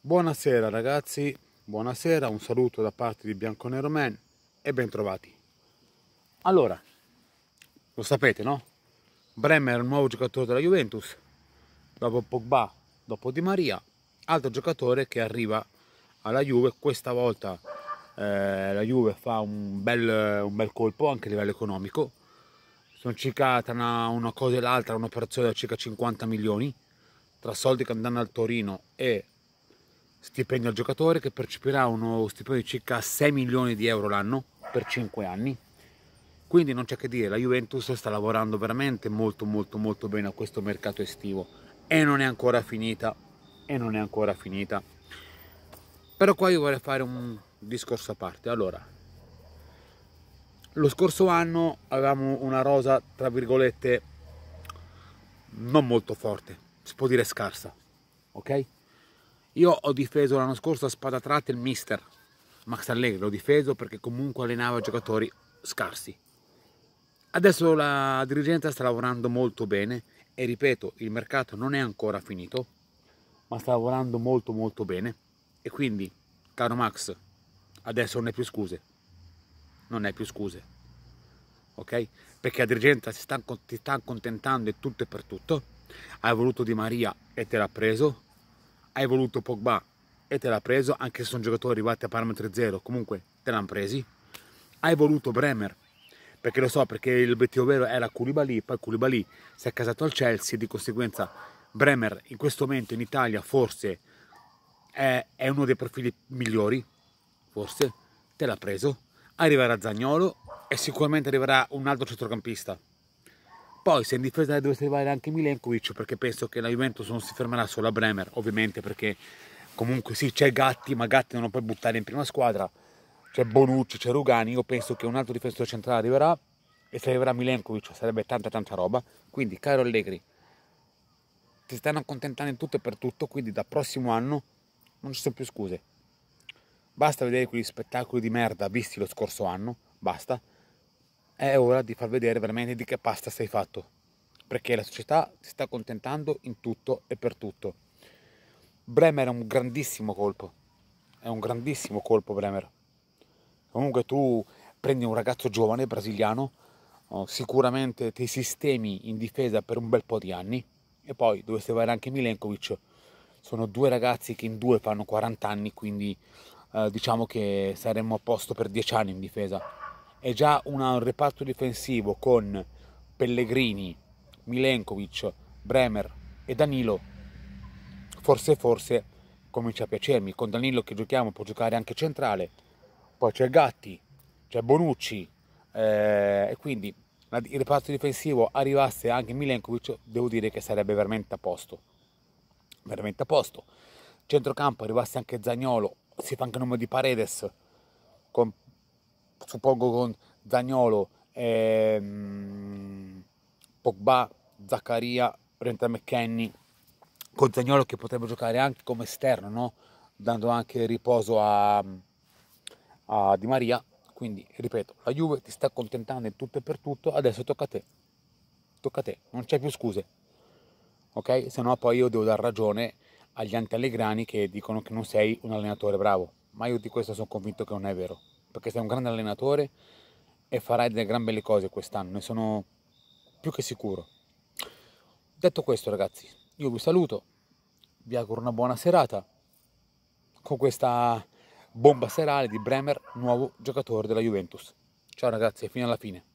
Buonasera ragazzi, buonasera, un saluto da parte di Bianconero Man e bentrovati. Allora, lo sapete no? Bremer è il nuovo giocatore della Juventus, dopo Pogba, dopo Di Maria, altro giocatore che arriva alla Juve, questa volta eh, la Juve fa un bel, un bel, colpo anche a livello economico, sono circa tra una, una cosa e l'altra un'operazione da circa 50 milioni, tra soldi che andranno al Torino e stipendio al giocatore che percepirà uno stipendio di circa 6 milioni di euro l'anno per 5 anni. Quindi non c'è che dire, la Juventus sta lavorando veramente molto molto molto bene a questo mercato estivo e non è ancora finita, e non è ancora finita. Però qua io vorrei fare un discorso a parte. Allora, lo scorso anno avevamo una rosa, tra virgolette, non molto forte, si può dire scarsa, ok? Io ho difeso l'anno scorso a spada tratta il mister Max Allegri, l'ho difeso perché comunque allenava giocatori scarsi. Adesso la dirigenza sta lavorando molto bene e ripeto, il mercato non è ancora finito, ma sta lavorando molto molto bene e quindi, caro Max, adesso non è più scuse. Non è più scuse. Ok? Perché la dirigenza si sta, ti sta accontentando e tutto e per tutto. Hai voluto Di Maria e te l'ha preso hai voluto Pogba e te l'ha preso, anche se sono giocatori arrivati a parametri zero, comunque te l'hanno presi. Hai voluto Bremer, perché lo so, perché il obiettivo vero era Koulibaly, poi Koulibaly si è casato al Chelsea, di conseguenza Bremer in questo momento in Italia forse è, è uno dei profili migliori, forse, te l'ha preso. Arriverà Zagnolo e sicuramente arriverà un altro centrocampista poi se in difesa deve arrivare anche Milenkovic perché penso che la Juventus non si fermerà solo a Bremer, ovviamente perché comunque sì c'è Gatti, ma Gatti non lo puoi buttare in prima squadra, c'è Bonucci, c'è Rugani, io penso che un altro difensore centrale arriverà e se arriverà Milenkovic sarebbe tanta tanta roba, quindi caro Allegri, ti stanno accontentando in tutto e per tutto, quindi da prossimo anno non ci sono più scuse. Basta vedere quegli spettacoli di merda visti lo scorso anno, basta è ora di far vedere veramente di che pasta sei fatto, perché la società si sta accontentando in tutto e per tutto. Bremer è un grandissimo colpo, è un grandissimo colpo Bremer. Comunque tu prendi un ragazzo giovane brasiliano, oh, sicuramente ti sistemi in difesa per un bel po' di anni e poi dovresti avere anche Milenkovic. Sono due ragazzi che in due fanno 40 anni, quindi eh, diciamo che saremmo a posto per 10 anni in difesa è già un reparto difensivo con Pellegrini, Milenkovic, Bremer e Danilo, forse forse comincia a piacermi. Con Danilo che giochiamo può giocare anche centrale, poi c'è Gatti, c'è Bonucci eh, e quindi il reparto difensivo arrivasse anche Milenkovic, devo dire che sarebbe veramente a posto. Veramente a posto. Centrocampo arrivasse anche Zagnolo, si fa anche il nome di Paredes con suppongo con Zagnolo, ehm, Pogba, Zaccaria, Renta McKenny, con Zagnolo che potrebbe giocare anche come esterno, no? dando anche riposo a, a Di Maria. Quindi, ripeto, la Juve ti sta accontentando in tutto e per tutto, adesso tocca a te. Tocca a te, non c'è più scuse. Ok? Se no poi io devo dar ragione agli anti che dicono che non sei un allenatore bravo. Ma io di questo sono convinto che non è vero perché certo, sei un grande allenatore e farai delle gran belle cose quest'anno, ne sono più che sicuro. Detto questo ragazzi, io vi saluto, vi auguro una buona serata con questa bomba serale di Bremer, nuovo giocatore della Juventus. Ciao ragazzi, fino alla fine.